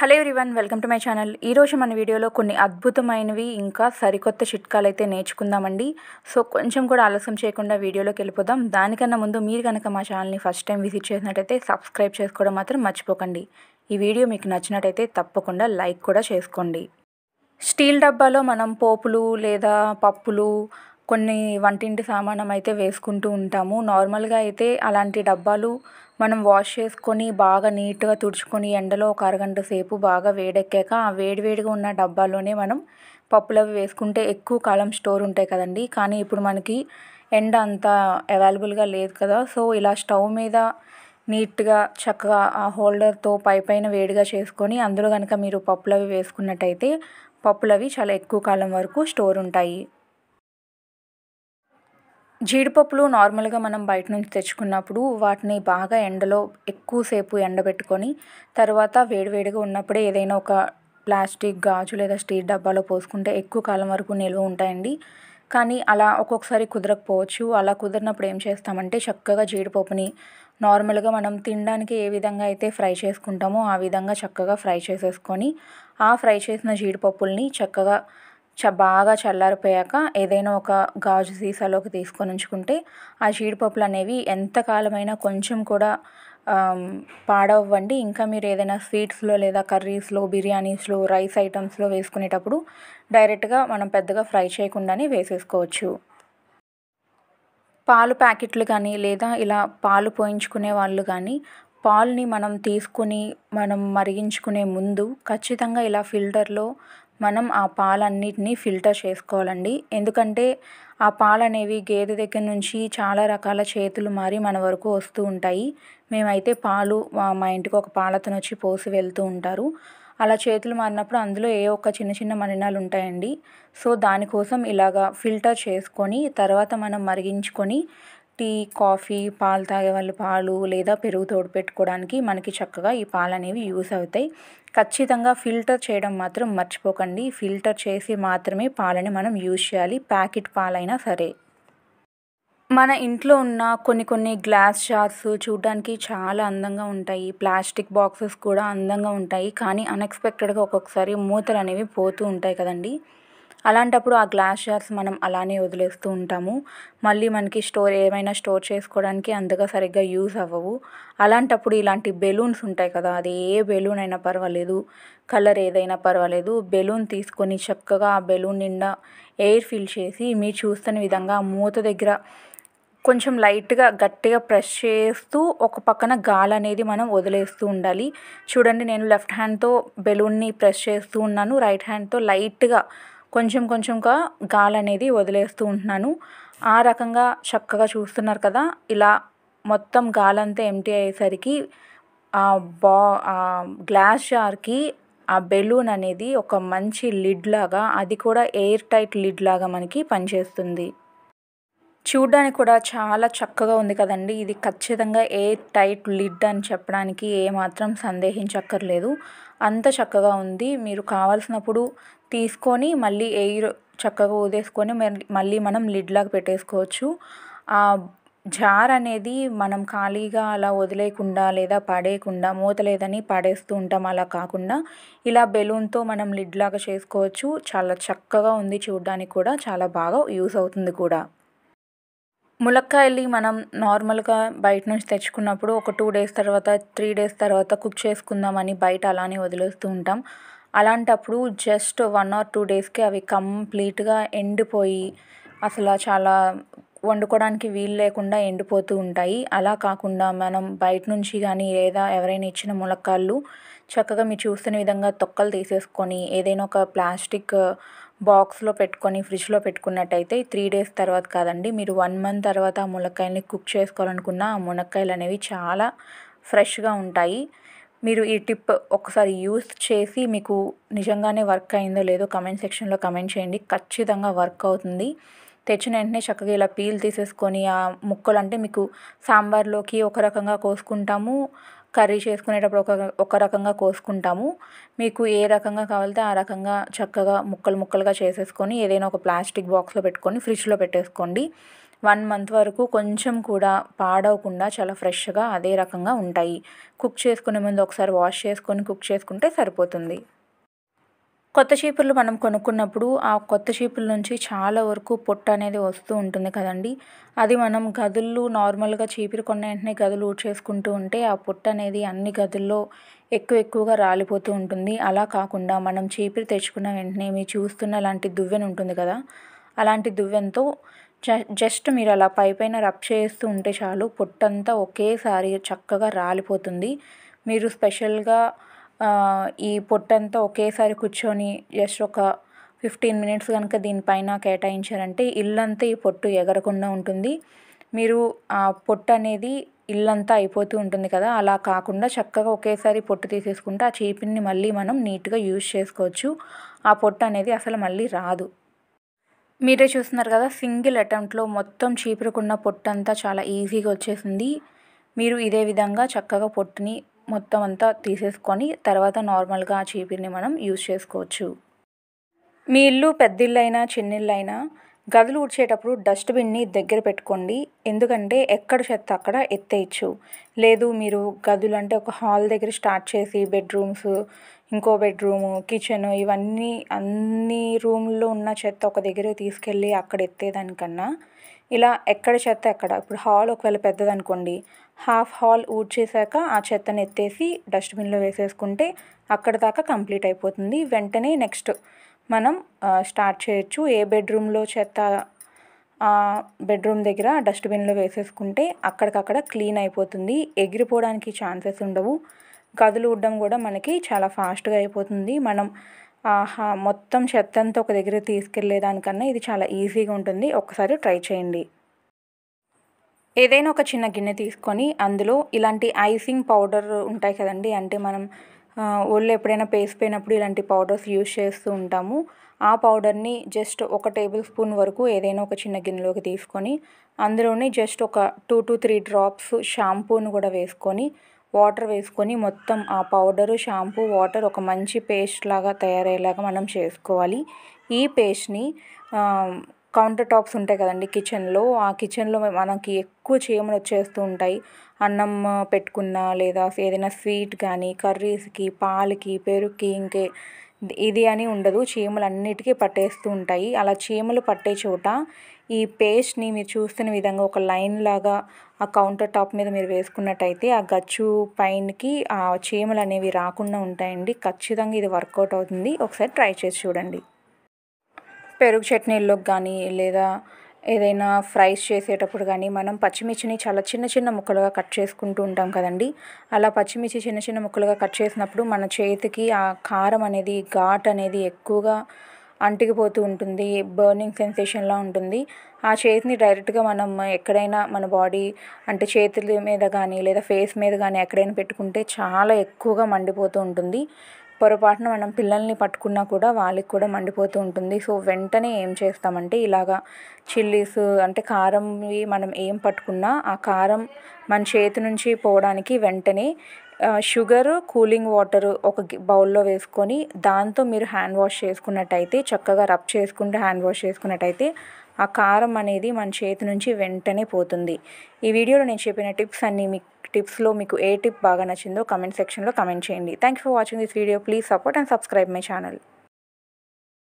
hello one welcome to my channel ఈరోజు మన వీడియోలో కొన్ని అద్భుతమైనవి ఇంకా సరికొత్త చిట్కాలు అయితే నేర్చుకుందామండి సో కొంచెం కూడా ఆలస్యం చేయకుండా వీడియోలోకి వెళ్ళిపోదాం దానికన్నా ముందు మీరు కనుక మా ఛానల్ని ఫస్ట్ టైం విజిట్ చేసినట్టయితే సబ్స్క్రైబ్ చేసుకోవడం మాత్రం మర్చిపోకండి ఈ వీడియో మీకు నచ్చినట్టయితే తప్పకుండా లైక్ కూడా చేసుకోండి స్టీల్ డబ్బాలో మనం పోపులు లేదా పప్పులు కొన్ని వంటింటి సామానం అయితే వేసుకుంటూ ఉంటాము నార్మల్గా అయితే అలాంటి డబ్బాలు మనం వాష్ చేసుకొని బాగా నీట్గా తుడుచుకొని ఎండలో ఒక అరగంట సేపు బాగా వేడెక్కాక ఆ వేడివేడిగా ఉన్న డబ్బాలోనే మనం పప్పులు అవి వేసుకుంటే ఎక్కువ కాలం స్టోర్ ఉంటాయి కదండి కానీ ఇప్పుడు మనకి ఎండ అంత అవైలబుల్గా లేదు కదా సో ఇలా స్టవ్ మీద నీట్గా చక్కగా ఆ హోల్డర్తో పై పైన వేడిగా చేసుకొని అందులో కనుక మీరు పప్పులవి వేసుకున్నట్టయితే పప్పులవి చాలా ఎక్కువ కాలం వరకు స్టోర్ ఉంటాయి జీడిపప్పులు నార్మల్గా మనం బయట నుంచి తెచ్చుకున్నప్పుడు వాటిని బాగా ఎండలో ఎక్కువసేపు ఎండబెట్టుకొని తర్వాత వేడివేడిగా ఉన్నప్పుడే ఏదైనా ఒక ప్లాస్టిక్ గాజు లేదా స్టీల్ డబ్బాలో పోసుకుంటే ఎక్కువ కాలం వరకు నిల్వ ఉంటాయండి కానీ అలా ఒక్కొక్కసారి కుదరకపోవచ్చు అలా కుదిరినప్పుడు ఏం చేస్తామంటే చక్కగా జీడిపప్పుని నార్మల్గా మనం తినడానికి ఏ విధంగా అయితే ఫ్రై చేసుకుంటామో ఆ విధంగా చక్కగా ఫ్రై చేసేసుకొని ఆ ఫ్రై చేసిన జీడిపప్పుల్ని చక్కగా చ బాగా చల్లారిపోయాక ఏదైనా ఒక గాజు సీసాలోకి తీసుకొని ఉంచుకుంటే ఆ జీడిపప్పులు అనేవి ఎంతకాలమైనా కొంచెం కూడా పాడవ్వండి ఇంకా మీరు ఏదైనా స్వీట్స్లో లేదా కర్రీస్లో బిర్యానీస్లో రైస్ ఐటమ్స్లో వేసుకునేటప్పుడు డైరెక్ట్గా మనం పెద్దగా ఫ్రై చేయకుండానే వేసేసుకోవచ్చు పాలు ప్యాకెట్లు కానీ లేదా ఇలా పాలు పోయించుకునే వాళ్ళు కానీ పాల్ని మనం తీసుకుని మనం మరిగించుకునే ముందు ఖచ్చితంగా ఇలా ఫిల్టర్లో మనం ఆ పాలన్నిటిని ఫిల్టర్ చేసుకోవాలండి ఎందుకంటే ఆ పాలు అనేవి గేదె దగ్గర నుంచి చాలా రకాల చేతులు మారి మన వరకు వస్తూ ఉంటాయి మేమైతే పాలు మా ఇంటికి ఒక పాలతను వచ్చి పోసి వెళ్తూ ఉంటారు అలా చేతులు మారినప్పుడు అందులో ఏ ఒక్క చిన్న చిన్న మలినాలు ఉంటాయండి సో దానికోసం ఇలాగా ఫిల్టర్ చేసుకొని తర్వాత మనం మరిగించుకొని టీ కాఫీ పాలు తాగే వాళ్ళు పాలు లేదా పెరుగు తోడు పెట్టుకోవడానికి మనకి చక్కగా ఈ పాలు అనేవి యూస్ అవుతాయి ఖచ్చితంగా ఫిల్టర్ చేయడం మాత్రం మర్చిపోకండి ఫిల్టర్ చేసి మాత్రమే పాలని మనం యూజ్ చేయాలి ప్యాకెట్ పాలైనా సరే మన ఇంట్లో ఉన్న కొన్ని కొన్ని గ్లాస్ జార్స్ చూడడానికి చాలా అందంగా ఉంటాయి ప్లాస్టిక్ బాక్సెస్ కూడా అందంగా ఉంటాయి కానీ అన్ఎక్స్పెక్టెడ్గా ఒక్కొక్కసారి మూతలు అనేవి పోతూ ఉంటాయి కదండీ అలాంటప్పుడు ఆ గ్లాస్ జార్స్ మనం అలానే వదిలేస్తూ ఉంటాము మళ్ళీ మనకి స్టోర్ ఏమైనా స్టోర్ చేసుకోవడానికి అంతగా సరిగ్గా యూజ్ అవ్వవు అలాంటప్పుడు ఇలాంటి బెలూన్స్ ఉంటాయి కదా అది ఏ బెలూన్ అయినా పర్వాలేదు కలర్ ఏదైనా పర్వాలేదు బెలూన్ తీసుకొని చక్కగా ఆ బెలూన్ నిండా ఎయిర్ ఫిల్ చేసి మీరు చూస్తున్న విధంగా మూత దగ్గర కొంచెం లైట్గా గట్టిగా ప్రెస్ చేస్తూ ఒక పక్కన గాలి అనేది మనం వదిలేస్తూ ఉండాలి చూడండి నేను లెఫ్ట్ హ్యాండ్తో బెలూన్ని ప్రెస్ చేస్తూ ఉన్నాను రైట్ హ్యాండ్తో లైట్గా కొంచెం కొంచెంగా గాలి అనేది వదిలేస్తూ ఉంటున్నాను ఆ రకంగా చక్కగా చూస్తున్నారు కదా ఇలా మొత్తం గాలంతా ఎంటీ అయ్యేసరికి ఆ బా గ్లాస్ జార్కి ఆ బెలూన్ అనేది ఒక మంచి లిడ్ లాగా అది కూడా ఎయిర్ టైట్ లిడ్ లాగా మనకి పనిచేస్తుంది చూడ్డానికి కూడా చాలా చక్కగా ఉంది కదండి ఇది ఖచ్చితంగా ఎయిర్ టైట్ లిడ్ అని చెప్పడానికి ఏమాత్రం సందేహించక్కర్లేదు అంత చక్కగా ఉంది మీరు కావాల్సినప్పుడు తీసుకొని మళ్ళీ ఎయిర్ చక్కగా ఊదేసుకొని మళ్ళీ మనం లిడ్లాగా పెట్టేసుకోవచ్చు ఆ జార్ అనేది మనం ఖాళీగా అలా వదిలేయకుండా లేదా పడేయకుండా మూత లేదని పడేస్తూ ఉంటాం అలా కాకుండా ఇలా బెలూన్తో మనం లిడ్ లాగా చేసుకోవచ్చు చాలా చక్కగా ఉంది చూడడానికి కూడా చాలా బాగా యూస్ అవుతుంది కూడా ములక్కాయల్ని మనం నార్మల్గా బయట నుంచి తెచ్చుకున్నప్పుడు ఒక టూ డేస్ తర్వాత త్రీ డేస్ తర్వాత కుక్ చేసుకుందామని బయట అలానే వదిలేస్తూ ఉంటాం అలాంటప్పుడు జస్ట్ వన్ ఆర్ టూ డేస్కి అవి కంప్లీట్గా ఎండిపోయి అసలు చాలా వండుకోవడానికి వీలు లేకుండా ఎండిపోతూ ఉంటాయి అలా కాకుండా మనం బయట నుంచి కానీ లేదా ఎవరైనా ఇచ్చిన ములక్కాళ్ళు చక్కగా మీరు చూస్తున్న విధంగా తొక్కలు తీసేసుకొని ఏదైనా ఒక ప్లాస్టిక్ బాక్స్లో పెట్టుకొని ఫ్రిడ్జ్లో పెట్టుకున్నట్టయితే త్రీ డేస్ తర్వాత కాదండి మీరు వన్ మంత్ తర్వాత ఆ మునక్కాయల్ని కుక్ చేసుకోవాలనుకున్న ఆ మునక్కాయలు అనేవి చాలా ఫ్రెష్గా ఉంటాయి మీరు ఈ టిప్ ఒకసారి యూస్ చేసి మీకు నిజంగానే వర్క్ అయిందో లేదో కమెంట్ సెక్షన్లో కమెంట్ చేయండి ఖచ్చితంగా వర్క్ అవుతుంది తెచ్చిన వెంటనే చక్కగా ఇలా పీల్ తీసేసుకొని ఆ ముక్కలు అంటే మీకు సాంబార్లోకి ఒక రకంగా కోసుకుంటాము కర్రీ చేసుకునేటప్పుడు ఒక ఒక రకంగా కోసుకుంటాము మీకు ఏ రకంగా కావాలితే ఆ రకంగా చక్కగా ముక్కలు ముక్కలుగా చేసేసుకొని ఏదైనా ఒక ప్లాస్టిక్ బాక్స్లో పెట్టుకొని ఫ్రిడ్జ్లో పెట్టేసుకోండి వన్ మంత్ వరకు కొంచెం కూడా పాడవకుండా చాలా ఫ్రెష్గా అదే రకంగా ఉంటాయి కుక్ చేసుకునే ముందు ఒకసారి వాష్ చేసుకొని కుక్ చేసుకుంటే సరిపోతుంది కొత్త చీపుర్లు మనం కొనుక్కున్నప్పుడు ఆ కొత్త చీపుల నుంచి చాలా వరకు పొట్టు అనేది వస్తూ ఉంటుంది కదండి అది మనం గదులు నార్మల్గా చీపురు కొన్న వెంటనే గదులు ఊడ్చేసుకుంటూ ఉంటే ఆ పొట్టు అనేది అన్ని గదుల్లో ఎక్కువ ఎక్కువగా రాలిపోతూ ఉంటుంది అలా కాకుండా మనం చీపురు తెచ్చుకున్న వెంటనే మీరు చూస్తున్న అలాంటి దువ్వెన ఉంటుంది కదా అలాంటి దువ్వెనతో జస్ట్ మీరు అలా పై పైన రబ్ చేస్తూ ఉంటే చాలు పొట్టంతా ఒకేసారి చక్కగా రాలిపోతుంది మీరు స్పెషల్గా ఈ పొట్టంతా ఒకేసారి కూర్చొని జస్ట్ ఒక ఫిఫ్టీన్ మినిట్స్ కనుక దీనిపైన కేటాయించారంటే ఇల్లంతా ఈ పొట్టు ఎగరకుండా ఉంటుంది మీరు ఆ పొట్టు అనేది ఇల్లంతా అయిపోతూ ఉంటుంది కదా అలా కాకుండా చక్కగా ఒకేసారి పొట్టు తీసేసుకుంటే ఆ చీపిని మళ్ళీ మనం నీట్గా యూజ్ చేసుకోవచ్చు ఆ పొట్టు అనేది అసలు మళ్ళీ రాదు మీరే చూస్తున్నారు కదా సింగిల్ అటెంప్ట్లో మొత్తం చీపురుకున్న పొట్టు అంతా చాలా ఈజీగా వచ్చేసింది మీరు ఇదే విధంగా చక్కగా పొట్టుని మొత్తం అంతా తీసేసుకొని తర్వాత నార్మల్గా ఆ చీపురిని మనం యూజ్ చేసుకోవచ్చు మీ ఇల్లు పెద్ద ఇల్లు అయినా చిన్న ఇల్లు అయినా గదులు ఊడ్చేటప్పుడు డస్ట్బిన్ని దగ్గర పెట్టుకోండి ఎందుకంటే ఎక్కడ చెత్త అక్కడ ఎత్తేయచ్చు లేదు మీరు గదులు అంటే ఒక హాల్ దగ్గర స్టార్ట్ చేసి బెడ్రూమ్స్ ఇంకో బెడ్రూము కిచెన్ ఇవన్నీ అన్ని రూమ్లో ఉన్న చెత్త ఒక దగ్గర తీసుకెళ్ళి అక్కడ ఎత్తేదానికన్నా ఇలా ఎక్కడ చెత్త ఎక్కడ ఇప్పుడు హాల్ ఒకవేళ పెద్దదనుకోండి హాఫ్ హాల్ ఊడ్చేసాక ఆ చెత్తను ఎత్తేసి డస్ట్బిన్లో వేసేసుకుంటే అక్కడ దాకా కంప్లీట్ అయిపోతుంది వెంటనే నెక్స్ట్ మనం స్టార్ట్ చేయొచ్చు ఏ బెడ్రూమ్లో చెత్త బెడ్రూమ్ దగ్గర డస్ట్బిన్లో వేసేసుకుంటే అక్కడికక్కడ క్లీన్ అయిపోతుంది ఎగిరిపోవడానికి ఛాన్సెస్ ఉండవు గదులు ఉండడం కూడా మనకి చాలా ఫాస్ట్గా అయిపోతుంది మనం ఆహా మొత్తం చెత్తంతా ఒక దగ్గర దానికన్నా ఇది చాలా ఈజీగా ఉంటుంది ఒకసారి ట్రై చేయండి ఏదైనా ఒక చిన్న గిన్నె తీసుకొని అందులో ఇలాంటి ఐసింగ్ పౌడర్ ఉంటాయి కదండి అంటే మనం ఒళ్ళు ఎప్పుడైనా పేసిపోయినప్పుడు ఇలాంటి పౌడర్స్ యూజ్ చేస్తూ ఉంటాము ఆ పౌడర్ని జస్ట్ ఒక టేబుల్ స్పూన్ వరకు ఏదైనా ఒక చిన్న గిన్నెలోకి తీసుకొని అందులోనే జస్ట్ ఒక టూ టు త్రీ డ్రాప్స్ షాంపూను కూడా వేసుకొని వాటర్ వేసుకొని మొత్తం ఆ పౌడరు షాంపూ వాటర్ ఒక మంచి పేస్ట్ లాగా తయారయ్యేలాగా మనం చేసుకోవాలి ఈ పేస్ట్ని కౌంటర్ టాప్స్ ఉంటాయి కదండి కిచెన్లో ఆ కిచెన్లో మనకి ఎక్కువ చీమలు వచ్చేస్తూ ఉంటాయి అన్నం పెట్టుకున్నా లేదా ఏదైనా స్వీట్ కానీ కర్రీస్కి పాలకి పెరుగుకి ఇంకే ఇది అని ఉండదు చీమలు అన్నిటికీ పట్టేస్తూ ఉంటాయి అలా చీమలు పట్టే చోట ఈ పేస్ట్ని మీరు చూస్తున్న విధంగా ఒక లైన్ లాగా ఆ కౌంటర్ టాప్ మీద మీరు వేసుకున్నట్టయితే ఆ గచ్చు పైనకి ఆ చీమలు అనేవి రాకుండా ఉంటాయండి ఖచ్చితంగా ఇది వర్కౌట్ అవుతుంది ఒకసారి ట్రై చేసి చూడండి పెరుగు చట్నీల్లో కానీ లేదా ఏదైనా ఫ్రైస్ చేసేటప్పుడు కానీ మనం పచ్చిమిర్చిని చాలా చిన్న చిన్న ముక్కలుగా కట్ చేసుకుంటూ ఉంటాం కదండి అలా పచ్చిమిర్చి చిన్న చిన్న ముక్కలుగా కట్ చేసినప్పుడు మన చేతికి ఆ కారం అనేది ఘాట్ అనేది ఎక్కువగా అంటికిపోతూ ఉంటుంది బర్నింగ్ సెన్సేషన్లా ఉంటుంది ఆ చేతిని డైరెక్ట్గా మనం ఎక్కడైనా మన బాడీ అంటే చేతుల మీద కానీ లేదా ఫేస్ మీద కానీ ఎక్కడైనా పెట్టుకుంటే చాలా ఎక్కువగా మండిపోతూ ఉంటుంది పొరపాటున మనం పిల్లల్ని పట్టుకున్నా కూడా వాళ్ళకి కూడా మండిపోతూ ఉంటుంది సో వెంటనే ఏం చేస్తామంటే ఇలాగా చిల్లీస్ అంటే కారంవి మనం ఏం పట్టుకున్నా ఆ కారం మన చేతి నుంచి పోవడానికి వెంటనే షుగరు కూలింగ్ వాటర్ ఒక బౌల్లో వేసుకొని దాంతో మీరు హ్యాండ్ వాష్ చేసుకున్నట్టయితే చక్కగా రబ్ చేసుకుంటూ హ్యాండ్ వాష్ చేసుకున్నట్టయితే ఆ కారం అనేది మన చేతి నుంచి వెంటనే పోతుంది ఈ వీడియోలో నేను చెప్పిన టిప్స్ అన్నీ మీకు టిప్స్లో మీకు ఏ టిప్ బాగా నచ్చిందో కమెంట్ సెక్షన్లో కమెంట్ చేయండి thank for watching this video please support and subscribe my channel